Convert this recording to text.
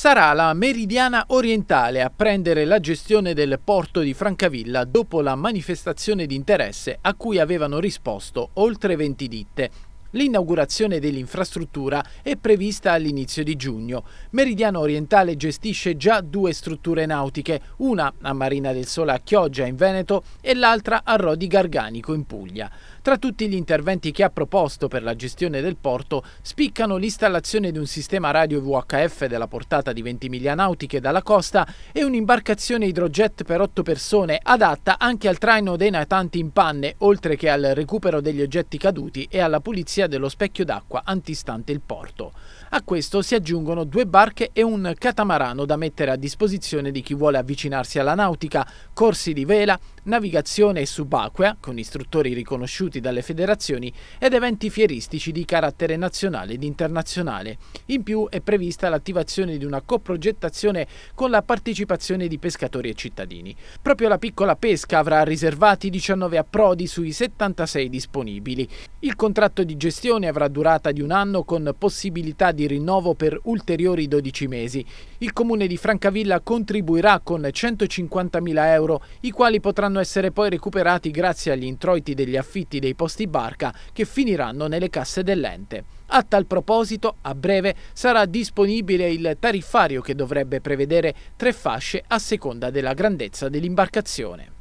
Sarà la Meridiana Orientale a prendere la gestione del porto di Francavilla dopo la manifestazione di interesse a cui avevano risposto oltre 20 ditte. L'inaugurazione dell'infrastruttura è prevista all'inizio di giugno. Meridiano Orientale gestisce già due strutture nautiche, una a Marina del Sole a Chioggia in Veneto e l'altra a Rodi Garganico in Puglia. Tra tutti gli interventi che ha proposto per la gestione del porto spiccano l'installazione di un sistema radio VHF della portata di 20 miglia nautiche dalla costa e un'imbarcazione idrojet per 8 persone adatta anche al traino dei natanti in panne, oltre che al recupero degli oggetti caduti e alla pulizia dello specchio d'acqua antistante il porto. A questo si aggiungono due barche e un catamarano da mettere a disposizione di chi vuole avvicinarsi alla nautica, corsi di vela, navigazione subacquea, con istruttori riconosciuti dalle federazioni, ed eventi fieristici di carattere nazionale ed internazionale. In più è prevista l'attivazione di una coprogettazione con la partecipazione di pescatori e cittadini. Proprio la piccola pesca avrà riservati 19 approdi sui 76 disponibili. Il contratto di gestione avrà durata di un anno con possibilità di rinnovo per ulteriori 12 mesi. Il comune di Francavilla contribuirà con 150.000 euro, i quali potranno potranno essere poi recuperati grazie agli introiti degli affitti dei posti barca che finiranno nelle casse dell'ente. A tal proposito, a breve sarà disponibile il tariffario che dovrebbe prevedere tre fasce a seconda della grandezza dell'imbarcazione.